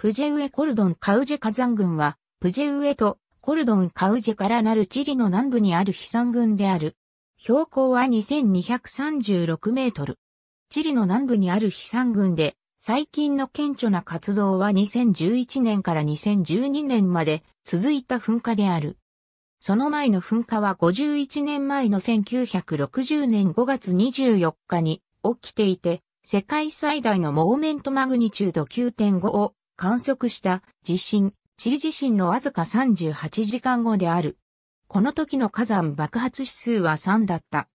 プジェウエコルドンカウジェ火山群は、プジェウエとコルドンカウジェからなるチリの南部にある飛山群である。標高は2236メートル。チリの南部にある飛山群で、最近の顕著な活動は2011年から2012年まで続いた噴火である。その前の噴火は51年前の1960年5月24日に起きていて、世界最大のモーメントマグニチュード9.5を観測した地震、チリ地震のわずか38時間後である。この時の火山爆発指数は3だった。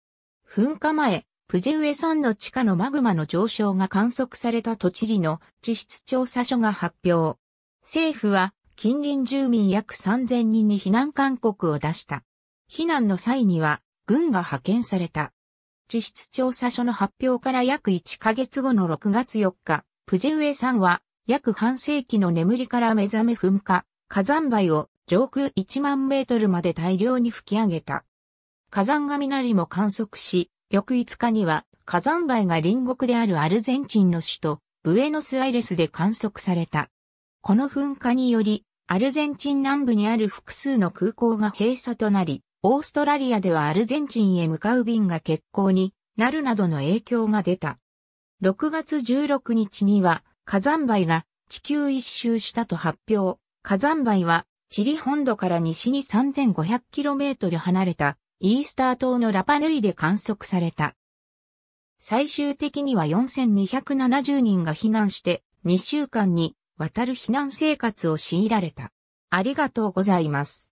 噴火前、プジェウエ山の地下のマグマの上昇が観測されたとチリの地質調査所が発表。政府は近隣住民約3000人に避難勧告を出した。避難の際には軍が派遣された。地質調査所の発表から約1ヶ月後の6月4日、プジェウエ山は約半世紀の眠りから目覚め噴火、火山灰を上空1万メートルまで大量に吹き上げた。火山雷も観測し、翌5日には火山灰が隣国であるアルゼンチンの首都、ブエノスアイレスで観測された。この噴火により、アルゼンチン南部にある複数の空港が閉鎖となり、オーストラリアではアルゼンチンへ向かう便が欠航になるなどの影響が出た。6月16日には、火山灰が地球一周したと発表。火山灰はチリ本土から西に 3500km 離れたイースター島のラパヌイで観測された。最終的には4270人が避難して2週間にわたる避難生活を強いられた。ありがとうございます。